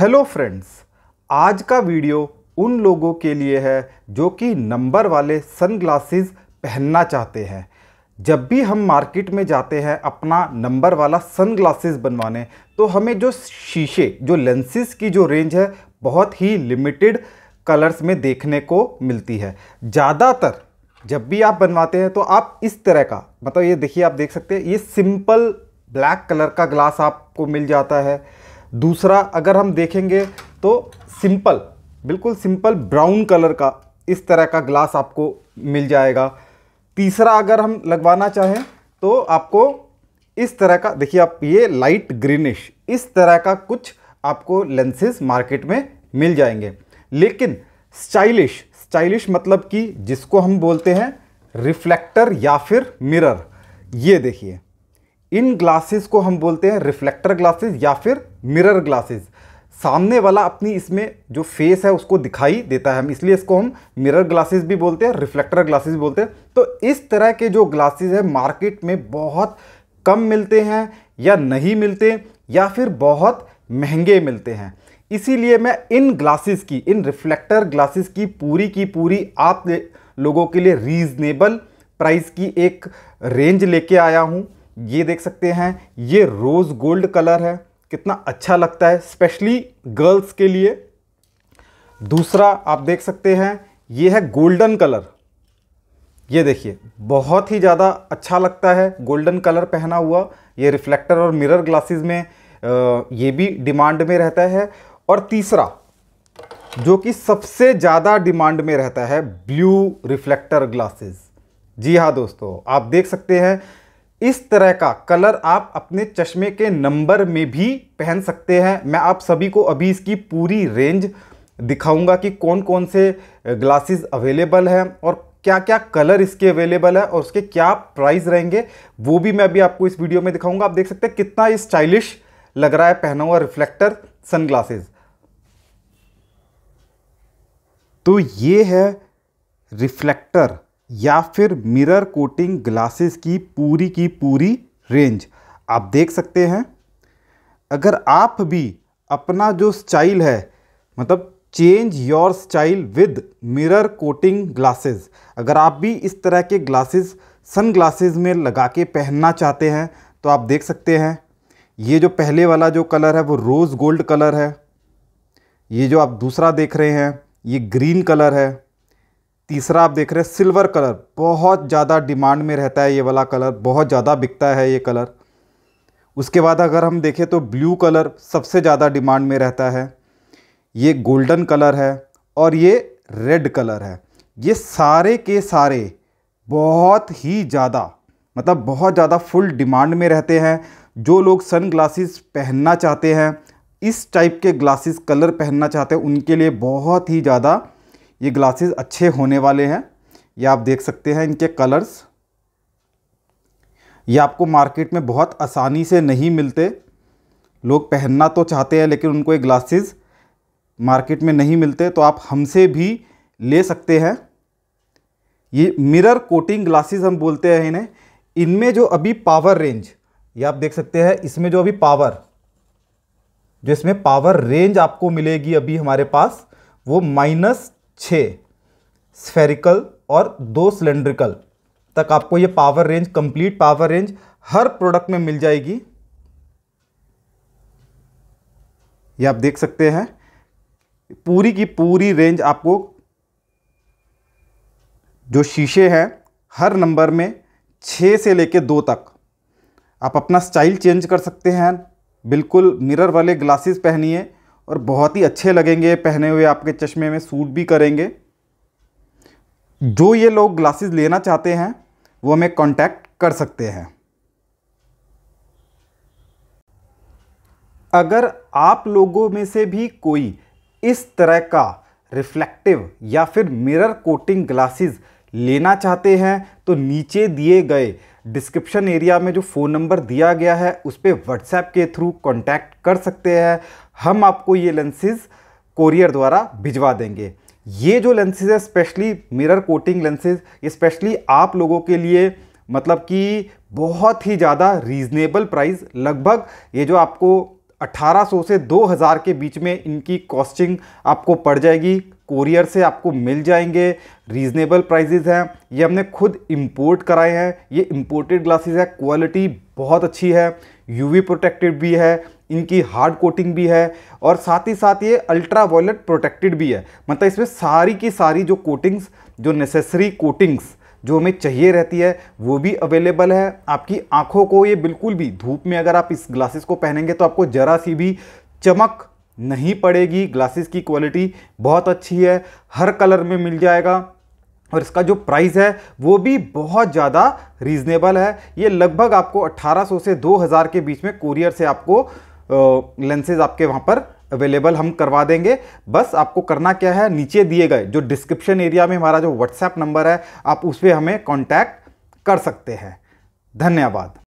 hello friends आज का video उन लोगों के लिए है जो कि नंबर वाले सनग्लासेस पहनना चाहते हैं जब भी हम मार्केट में जाते हैं अपना नंबर वाला सनग्लासेस बनवाने तो हमें जो शीशे जो लेंसेज की जो रेंज है बहुत ही लिमिटेड कलर्स में देखने को मिलती है ज़्यादातर जब भी आप बनवाते हैं तो आप इस तरह का मतलब ये देखिए आप देख सकते हैं ये सिंपल ब्लैक कलर का ग्लास आपको मिल जाता है दूसरा अगर हम देखेंगे तो सिंपल बिल्कुल सिंपल ब्राउन कलर का इस तरह का ग्लास आपको मिल जाएगा तीसरा अगर हम लगवाना चाहें तो आपको इस तरह का देखिए आप ये लाइट ग्रीनिश इस तरह का कुछ आपको लेंसेज मार्केट में मिल जाएंगे लेकिन स्टाइलिश स्टाइलिश मतलब कि जिसको हम बोलते हैं रिफ्लेक्टर या फिर मिरर ये देखिए इन ग्लासेस को हम बोलते हैं रिफ्लेक्टर ग्लासेस या फिर मिरर ग्लासेस सामने वाला अपनी इसमें जो फेस है उसको दिखाई देता है हम इसलिए इसको हम मिरर ग्लासेस भी बोलते हैं रिफ्लेक्टर ग्लासेस बोलते हैं तो इस तरह के जो ग्लासेस है मार्केट में बहुत कम मिलते हैं या नहीं मिलते या फिर बहुत महंगे मिलते हैं इसीलिए मैं इन ग्लासेस की इन रिफ्लेक्टर ग्लासेस की पूरी की पूरी आप लोगों के लिए रीजनेबल प्राइस की एक रेंज लेके आया हूँ ये देख सकते हैं ये रोज़ गोल्ड कलर है कितना अच्छा लगता है स्पेशली गर्ल्स के लिए दूसरा आप देख सकते हैं ये है गोल्डन कलर ये देखिए बहुत ही ज़्यादा अच्छा लगता है गोल्डन कलर पहना हुआ ये रिफ्लेक्टर और मिरर ग्लासेस में ये भी डिमांड में रहता है और तीसरा जो कि सबसे ज़्यादा डिमांड में रहता है ब्लू रिफ्लेक्टर ग्लासेस जी हाँ दोस्तों आप देख सकते हैं इस तरह का कलर आप अपने चश्मे के नंबर में भी पहन सकते हैं मैं आप सभी को अभी इसकी पूरी रेंज दिखाऊंगा कि कौन कौन से ग्लासेस अवेलेबल हैं और क्या क्या कलर इसके अवेलेबल है और उसके क्या प्राइस रहेंगे वो भी मैं अभी आपको इस वीडियो में दिखाऊंगा आप देख सकते हैं कितना स्टाइलिश लग रहा है पहना हुआ रिफ्लेक्टर सनग्लासेस तो ये है रिफ्लेक्टर या फिर मिरर कोटिंग ग्लासेस की पूरी की पूरी रेंज आप देख सकते हैं अगर आप भी अपना जो स्टाइल है मतलब change your style with mirror coating glasses अगर आप भी इस तरह के ग्लासेस सन ग्लासेस में लगा के पहनना चाहते हैं तो आप देख सकते हैं ये जो पहले वाला जो कलर है वो रोज़ गोल्ड कलर है ये जो आप दूसरा देख रहे हैं ये ग्रीन कलर है तीसरा आप देख रहे हैं सिल्वर कलर बहुत ज़्यादा डिमांड में रहता है ये वाला कलर बहुत ज़्यादा बिकता है ये कलर उसके बाद अगर हम देखें तो ब्लू कलर सबसे ज़्यादा डिमांड में रहता है ये गोल्डन कलर है और ये रेड कलर है ये सारे के सारे बहुत ही ज़्यादा मतलब बहुत ज़्यादा फुल डिमांड में रहते हैं जो लोग सन ग्लासेस पहनना चाहते हैं इस टाइप के ग्लासेस कलर पहनना चाहते हैं उनके लिए बहुत ही ज़्यादा ये ग्लासेस अच्छे होने वाले हैं ये आप देख सकते हैं इनके कलर्स ये आपको मार्केट में बहुत आसानी से नहीं मिलते लोग पहनना तो चाहते हैं लेकिन उनको ये ग्लासेस मार्केट में नहीं मिलते तो आप हमसे भी ले सकते हैं ये मिरर कोटिंग ग्लासेस हम बोलते हैं इन्हें इनमें जो अभी पावर रेंज ये आप देख सकते हैं इसमें जो अभी पावर जो इसमें पावर रेंज आपको मिलेगी अभी हमारे पास वो माइनस छः स्फेरिकल और दो सिलेंड्रिकल तक आपको ये power range complete power range हर प्रोडक्ट में मिल जाएगी ये आप देख सकते हैं पूरी की पूरी रेंज आपको जो शीशे हैं हर नंबर में छः से लेके दो तक आप अपना स्टाइल चेंज कर सकते हैं बिल्कुल मिरर वाले ग्लासेस पहनिए और बहुत ही अच्छे लगेंगे पहने हुए आपके चश्मे में सूट भी करेंगे जो ये लोग ग्लासेस लेना चाहते हैं वो हमें कांटेक्ट कर सकते हैं अगर आप लोगों में से भी कोई इस तरह का रिफ्लेक्टिव या फिर मिरर कोटिंग ग्लासेस लेना चाहते हैं तो नीचे दिए गए डिस्क्रिप्शन एरिया में जो फ़ोन नंबर दिया गया है उस पर व्हाट्सएप के थ्रू कांटेक्ट कर सकते हैं हम आपको ये लेंसेज कोरियर द्वारा भिजवा देंगे ये जो लेंसेज है स्पेशली मिरर कोटिंग लेंसेज ये स्पेशली आप लोगों के लिए मतलब कि बहुत ही ज़्यादा रीजनेबल प्राइस लगभग ये जो आपको 1800 से 2000 के बीच में इनकी कॉस्टिंग आपको पड़ जाएगी कोरियर से आपको मिल जाएंगे रीजनेबल प्राइजेज हैं ये हमने खुद इंपोर्ट कराए हैं ये इंपोर्टेड ग्लासेस है क्वालिटी बहुत अच्छी है यूवी प्रोटेक्टेड भी है इनकी हार्ड कोटिंग भी है और साथ ही साथ ये अल्ट्रा वॉयलेट प्रोटेक्टेड भी है मतलब इसमें सारी की सारी जो कोटिंग्स जो नेसेसरी कोटिंग्स जो हमें चाहिए रहती है वो भी अवेलेबल है आपकी आंखों को ये बिल्कुल भी धूप में अगर आप इस ग्लासेस को पहनेंगे तो आपको ज़रा सी भी चमक नहीं पड़ेगी ग्लासेस की क्वालिटी बहुत अच्छी है हर कलर में मिल जाएगा और इसका जो प्राइस है वो भी बहुत ज़्यादा रीज़नेबल है ये लगभग आपको 1800 से 2000 के बीच में कुरियर से आपको लेंसेज आपके वहाँ पर अवेलेबल हम करवा देंगे बस आपको करना क्या है नीचे दिए गए जो डिस्क्रिप्शन एरिया में हमारा जो व्हाट्सएप नंबर है आप उस पर हमें कॉन्टैक्ट कर सकते हैं धन्यवाद